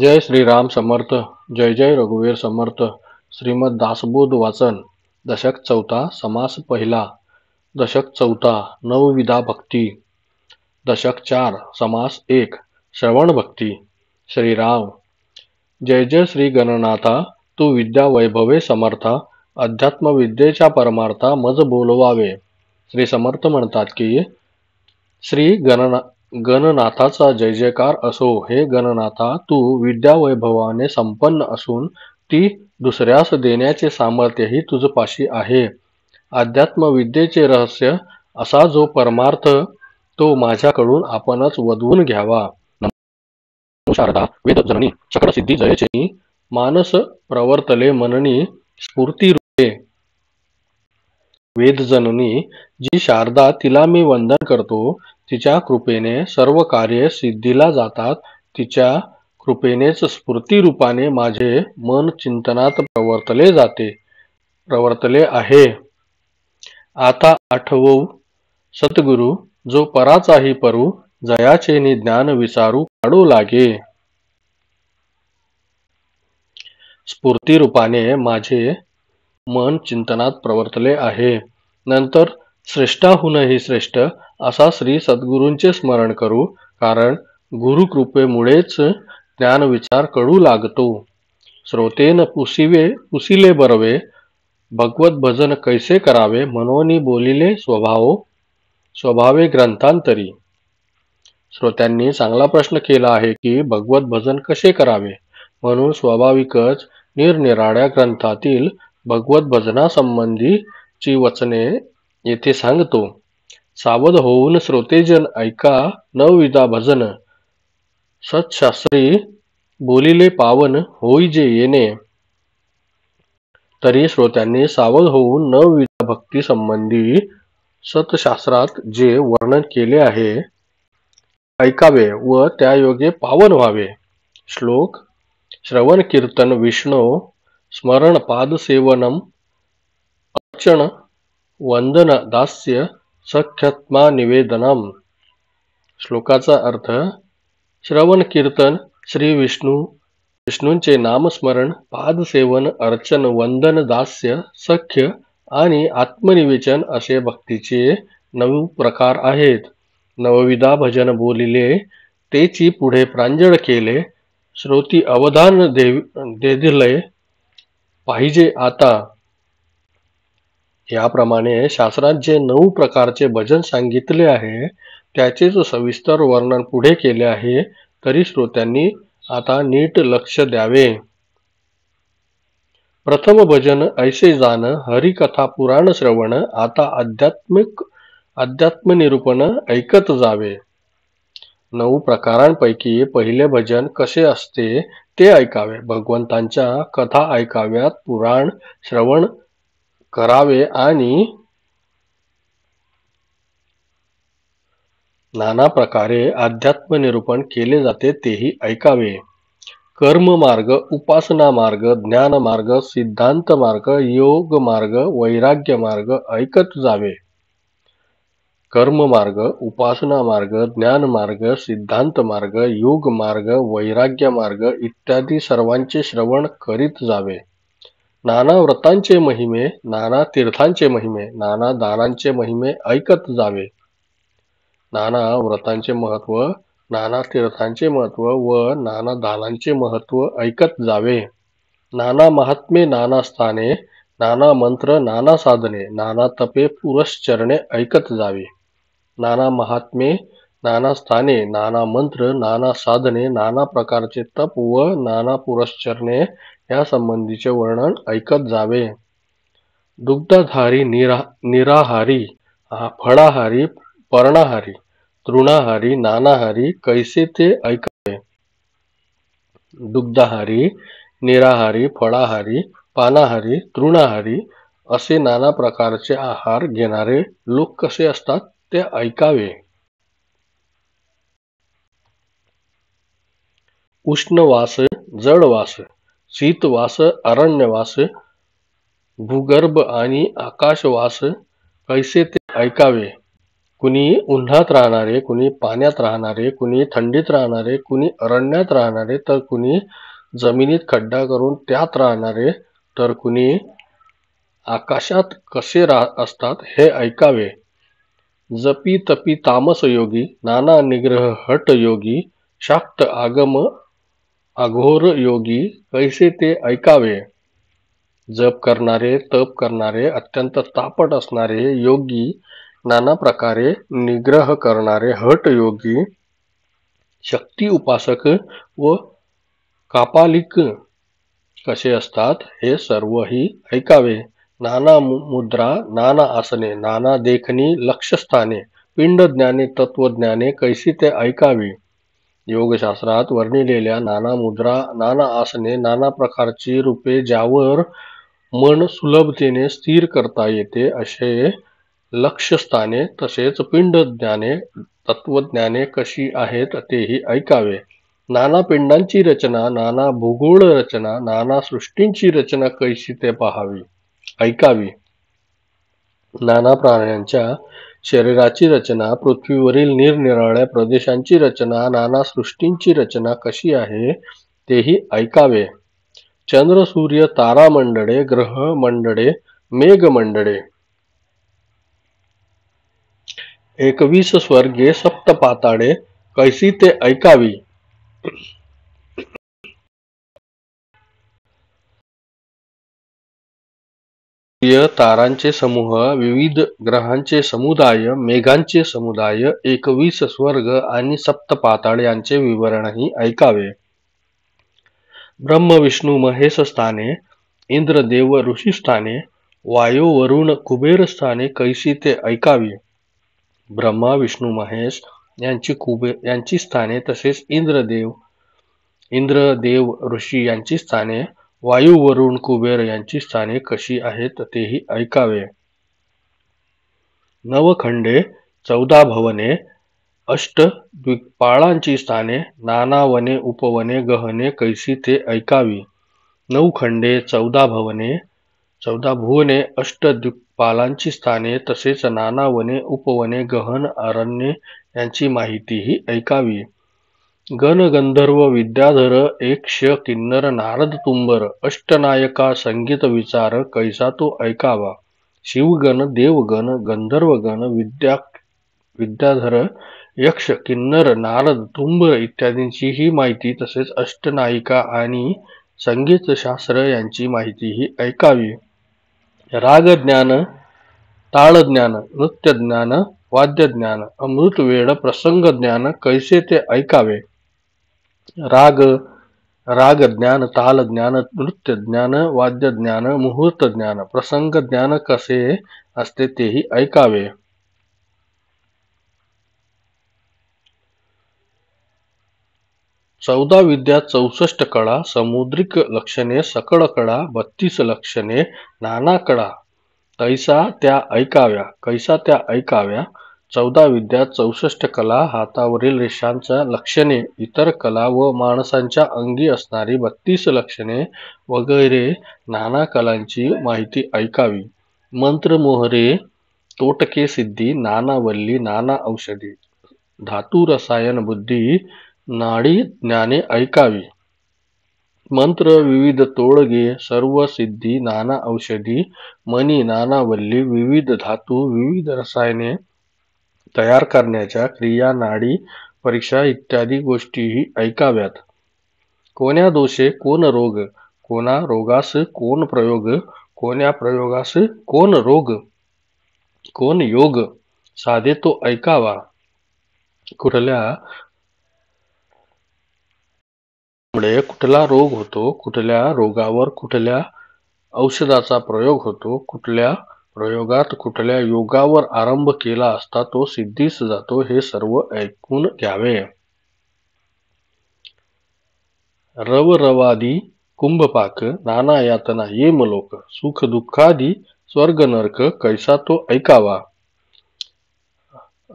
जय श्रीराम समर्थ जय जय रघुवीर समर्थ श्रीमद दासबोध वाचन दशक चौथा समास पहिला दशक चौथा नवविधा भक्ती दशक चार समास एक श्रवण भक्ती श्रीराम जय जय श्री गणनाथा तू विद्या वैभवे समर्था अध्यात्मविद्येच्या परमार्था मज बोलवावे श्री समर्थ म्हणतात की श्री गणना गणनाथाचा जयजयकार असो हे गणनाथा तू विद्यावैभवाने संपन्न असून ती दुसऱ्यास देण्याचे सामर्थ्यही तुझपाशी आहे अध्यात्मविद्येचे रहस्य असा जो परमार्थ तो माझ्याकडून आपणच वधवून घ्यावा शारदा वेदजननी सिद्धी जयचे मानस प्रवर्तले मननी स्फूर्ती रूपे जननी जी शारदा तिला मी वंदन करतो तिच्या कृपेने सर्व कार्य सिद्धीला जातात तिच्या कृपेनेच स्फूर्ती रूपाने माझे मन चिंतनात प्रवर्तले जाते प्रवर्तले आहे आता आठव सद्गुरू जो पराचाही परू जयाचे नि ज्ञान विसारू काढू लागे स्फूर्ती रूपाने माझे मन चिंतनात प्रवर्तले आहे नंतर श्रेष्ठाहूनही श्रेष्ठ असा श्री सद्गुरूंचे स्मरण करू कारण गुरुकृपेमुळेच ज्ञानविचार कळू लागतो श्रोतेन पुसिवे पुसिले बरवे भगवत भजन कैसे करावे मनोनी बोलिले स्वभाव स्वभावे ग्रंथांतरी श्रोत्यांनी चांगला प्रश्न केला आहे की भगवत भजन कसे करावे म्हणून स्वाभाविकच निरनिराळ्या ग्रंथातील भगवत भजनासंबंधीची वचने येथे सांगतो सावध होऊन श्रोतेजन ऐका नवविधा भजन सत्शास्त्री बोलिले पावन होई जे येणे तरी श्रोत्यांनी सावध होऊन नवविधा भक्ती संबंधी सतशास्त्रात जे वर्णन केले आहे ऐकावे व त्या योगे पावन व्हावे श्लोक श्रवण कीर्तन विष्णू स्मरण पादसेवनम अर्चन वंदन दास्य सख्यात्मा निवेदनम श्लोकाचा अर्थ श्रवण कीर्तन श्री विष्णू विष्णूंचे नामस्मरण पादसेवन अर्चन वंदन दास्य सख्य आणि आत्मनिवेचन असे भक्तीचे नऊ प्रकार आहेत नवविधा भजन बोलिले तेची पुढे प्रांजळ केले श्रोती अवधान देव दे दिले पाहिजे आता याप्रमाणे शास्त्रात जे नऊ प्रकारचे भजन सांगितले आहे त्याचेच सविस्तर वर्णन पुढे केले आहे तरी श्रोत्यांनी आता नीट लक्ष द्यावे प्रथम भजन ऐसे जाण हरिकथा पुराण श्रवण आता आध्यात्मिक अध्यात्मनिरूपण ऐकत जावे नऊ प्रकारांपैकी पहिले भजन कसे असते ते ऐकावे भगवंतांच्या कथा ऐकाव्यात पुराण श्रवण करावे आणि नाना प्रकारे अध्यात्म निरूपण केले जाते तेही ऐकावे कर्म मार्ग उपासना मार्ग ज्ञान मार्ग सिद्धांत मार्ग योग मार्ग वैराग्य मार्ग ऐकत जावे कर्म मार्ग उपासना मार्ग ज्ञान मार्ग सिद्धांत मार्ग योग मार्ग वैराग्य मार्ग इत्यादी सर्वांचे श्रवण करीत जावे नाना व्रतांचे महिमे नाना तीर्थांचे महिमे नाना दानांचे महिमे ऐकत जावे नाना व्रतांचे महत्व नाना तीर्थांचे महत्व व नाना दानांचे महत्व ऐकत जावे नाना महात्मे नाना स्थाने नाना मंत्र नाना साधने नाना तपे पुरश्चरणे ऐकत जावे नाना महात्मे नाना स्थाने नाना मंत्र नाना साधने नाना प्रकारचे तप व नाना पुरश्चरणे संबंधीचे वर्णन ऐकत जावे दुग्धधारी निरा निराहारी फळाहारी पर्णाहारी तृणाहारी नानाहारी कैसे ते ऐकावे दुग्धहारी निराहारी फळाहारी पानाहारी तृणाहारी असे नाना प्रकारचे आहार घेणारे लोक कसे असतात ते ऐकावे उष्णवास जडवास शीतवास अरण्यवास भूगर्भ आणि आकाशवास कैसे ते ऐकावे कुणी उन्हात राहणारे कुणी पाण्यात राहणारे कुणी थंडीत राहणारे कुणी अरण्यात राहणारे तर कुणी जमिनीत खड्डा करून त्यात राहणारे तर कुणी आकाशात कसे रा असतात हे ऐकावे जपी तपी तामस योगी नाना निग्रह हट योगी शाक्त आगम अघोर योगी कैसे ते ऐकावे जप करणारे तप करणारे अत्यंत तापट असणारे योगी नाना प्रकारे निग्रह करणारे हट योगी शक्ती उपासक व कापालिक कसे असतात हे सर्वही ऐकावे नाना मुद्रा नाना आसने नाना देखणी लक्षस्थाने ज्ञाने तत्वज्ञाने कैसे ते ऐकावे योगशास्त्रात वर्णिलेल्या नाना मुद्रा नाना आसने नाना प्रकारची रूपे ज्यावर मन सुलभतेने स्थिर करता येते असे लक्षस्थाने तसेच पिंडज्ञाने तत्वज्ञाने कशी आहेत तेही ऐकावे नाना पिंडांची रचना नाना भूगोल रचना नाना सृष्टींची रचना कशी ते पाहावी ऐकावी नाना प्राण्यांच्या शरीराची रचना पृथ्वीवरील निरनिराळ्या प्रदेशांची रचना नाना सृष्टींची रचना कशी आहे तेही ऐकावे चंद्र सूर्य तारा मंडळे ग्रह मंडळे मेघ मंडळे एकवीस स्वर्गे सप्त पाताळे कैसी ते ऐकावी सूर्य तारांचे समूह विविध ग्रहांचे समुदाय मेघांचे समुदाय एकवीस स्वर्ग आणि सप्त पाताळ यांचे विवरणही ऐकावे ब्रह्म विष्णू महेश स्थाने इंद्रदेव ऋषीस्थाने वायू वरुण कुबेर स्थाने कैशी ते ऐकावी ब्रह्मा विष्णू महेश यांची कुबेर यांची स्थाने तसेच इंद्रदेव इंद्रदेव ऋषी यांची स्थाने वायू वरुण कुबेर यांची स्थाने कशी आहेत तेही ऐकावे नवखंडे चौदा भवने अष्ट द्विपाळांची स्थाने नाना वने उपवने गहने कैसी ते ऐकावी नऊ खंडे चौदा भवने चौदा भुवने अष्ट द्विपालांची स्थाने तसेच नाना वने उपवने गहन अरण्ये यांची माहितीही ऐकावी गण गंधर्व विद्याधर यक्ष किन्नर नारद तुंबर अष्टनायका संगीत विचार कैसा तो ऐकावा शिवगण देवगण गंधर्वगण विद्या विद्याधर यक्ष किन्नर नारद तुंबर इत्यादींची ही माहिती तसेच अष्टनायिका आणि संगीतशास्त्र यांची माहिती ही ऐकावी राग ज्ञान ताळज्ञान नृत्यज्ञान वाद्यज्ञान प्रसंग ज्ञान कैसे ते ऐकावे राग राग ज्ञान ताल ज्ञान नृत्य ज्ञान वाद्य ज्ञान मुहूर्त ज्ञान प्रसंग ज्ञान कसे असते तेही ऐकावे चौदा विद्या चौसष्ट कळा समुद्रिक लक्षणे सकळ कळा बत्तीस लक्षणे नाना कळा कैसा त्या ऐकाव्या कैसा त्या ऐकाव्या चौदा विद्या चौसष्ट कला हातावरील रेषांच्या लक्षणे इतर कला व माणसांच्या अंगी असणारी बत्तीस लक्षणे वगैरे नाना कलांची माहिती ऐकावी मंत्र मोहरे तोटके सिद्धी नाना वल्ली नाना औषधी धातू रसायन बुद्धी नाडी ज्ञाने ऐकावी मंत्र विविध तोडगे सर्व सिद्धी नाना औषधी मनी नाना वल्ली विविध धातू विविध रसायने तयार करण्याच्या क्रिया नाडी परीक्षा इत्यादी गोष्टीही ऐकाव्यात कोण्या दोषे कोण रोग कोणा रोगास कोण प्रयोग कोण्या प्रयोगास कोण रोग कोण योग साधे तो ऐकावा कुठल्या कुठला रोग होतो कुठल्या रोगावर कुठल्या औषधाचा प्रयोग होतो कुठल्या प्रयोगात कुठल्या योगावर आरंभ केला असता तो सिद्धीस जातो हे सर्व ऐकून घ्यावे रवरवादी कुंभपाक नाना यातना ये मलोक सुख दुःखादी स्वर्ग नरक कैसा तो ऐकावा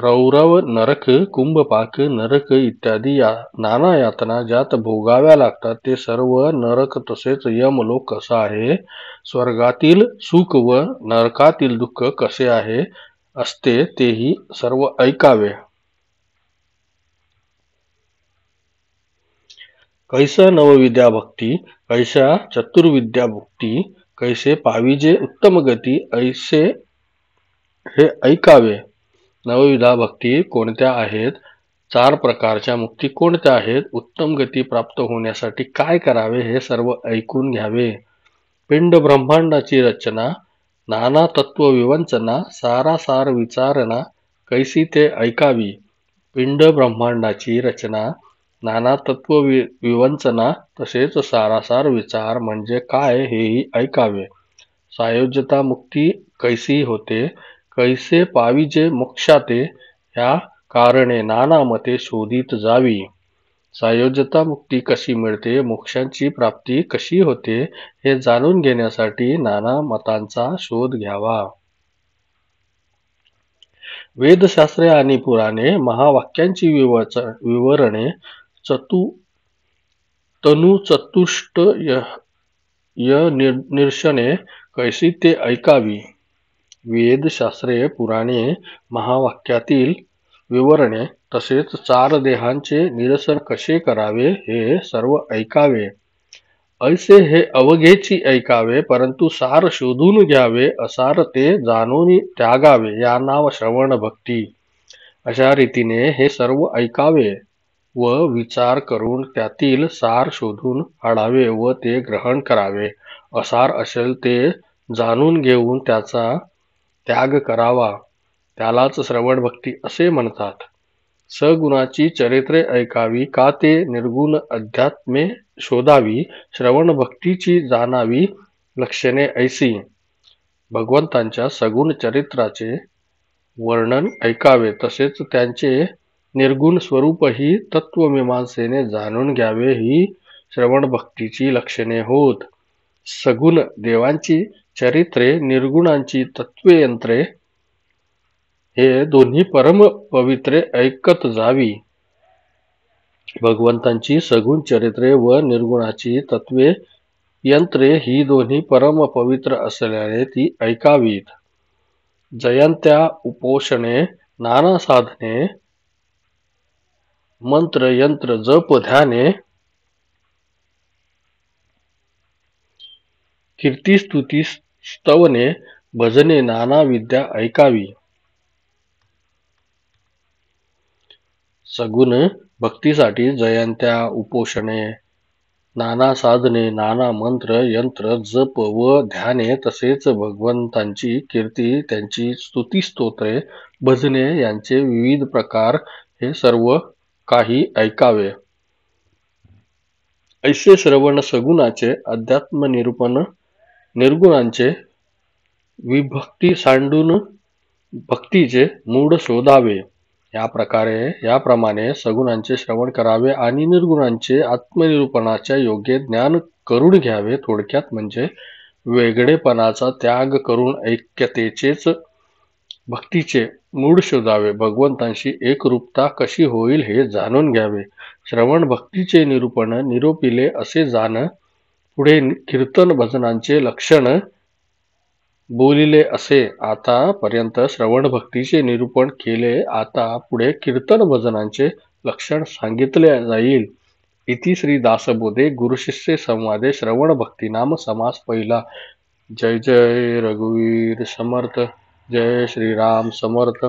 रौरव नरक कुंभपाक नरक इत्यादी या नाना यातना ज्यात भोगाव्या लागतात ते सर्व नरक तसेच यमलोक कसा आहे स्वर्गातील सुख व नरकातील दुःख कसे आहे असते तेही सर्व ऐकावे कैसा नवविद्या भक्ती कैसा चतुर्विद्या भक्ती कैसे पाविजे उत्तम गती ऐसे हे ऐकावे नवविधा भक्ती कोणत्या आहेत चार प्रकारच्या मुक्ती कोणत्या आहेत उत्तम गती प्राप्त होण्यासाठी काय करावे हे सर्व ऐकून घ्यावे पिंड ब्रह्मांडाची रचना नाना तत्व विवंचना सारासार विचारणा कैसी ते ऐकावी पिंड ब्रह्मांडाची रचना नाना तत्व वि विवंचना तसेच सारासार विचार म्हणजे काय हेही ऐकावे सायोज्यता मुक्ती कैसी होते कैसे पाविजे मोक्षाते या कारणे नाना मते शोधित जावी सायोजता मुक्ती कशी मिळते मोक्षांची प्राप्ती कशी होते हे जाणून घेण्यासाठी नाना मतांचा शोध घ्यावा वेदशास्त्रे आणि पुराणे महावाक्यांची विवरणे चतु तनु चतुष्ट य निर्शने कैशी ते ऐकावी वेदशास्त्रे पुराणे महावाक्यातील विवरणे तसेच चार देहांचे निरसन कसे करावे हे सर्व ऐकावे ऐसे हे अवघेची ऐकावे परंतु सार शोधून घ्यावे असार ते जाणून त्यागावे या नाव श्रवण भक्ती अशा रीतीने हे सर्व ऐकावे व विचार करून त्यातील सार शोधून हाडावे व ते ग्रहण करावे असार असेल ते जाणून घेऊन त्याचा त्याग करावा त्यालाच श्रवण भक्ती असे म्हणतात सगुणाची चरित्रे ऐकावी का ते निर्गुण अध्यात्मे शोधावी श्रवण भक्तीची जाणावी लक्षणे ऐसी भगवंतांच्या सगुण चरित्राचे वर्णन ऐकावे तसेच त्यांचे निर्गुण स्वरूपही तत्वमीमांसेने जाणून घ्यावे ही श्रवण भक्तीची लक्षणे होत सगुण देवांची चरित्रे निर्गुणांची तत्वे यंत्रे हे दोन्ही परम पवित्रे ऐकत जावी भगवंतांची सगुण चरित्रे व निर्गुणाची तत्वे यंत्रे ही दोन्ही परम पवित्र असल्याने ती ऐकावीत जयंत्या उपोषणे नाना साधने मंत्र यंत्र जप ध्याने स्तुती स्तवने भजने नाना विद्या ऐकावी सगुण भक्तीसाठी जयंत्या उपोषणे नाना साधने नाना मंत्र यंत्र जप व ध्याने तसेच भगवंतांची कीर्ती त्यांची स्तुती स्तोत्रे भजने यांचे विविध प्रकार हे सर्व काही ऐकावे ऐसे श्रवण सगुणाचे अध्यात्म निरूपण निर्गुणांचे विभक्ती सांडून भक्तीचे मूळ शोधावे या प्रकारे याप्रमाणे सगुणांचे श्रवण करावे आणि निर्गुणांचे आत्मनिरूपणाच्या योग्य ज्ञान करून घ्यावे थोडक्यात म्हणजे वेगळेपणाचा त्याग करून ऐक्यतेचेच भक्तीचे मूळ शोधावे भगवंतांशी एकरूपता कशी होईल हे जाणून घ्यावे श्रवण भक्तीचे निरूपण निरोपिले असे जाणं पुढे कीर्तन भजनांचे लक्षण बोलिले असे आतापर्यंत श्रवण भक्तीचे निरूपण केले आता पुढे कीर्तन भजनांचे लक्षण सांगितले जाईल इति श्री दासबोधे गुरुशिष्य संवादे श्रवण नाम समास पहिला जय जय रघुवीर समर्थ जय श्रीराम समर्थ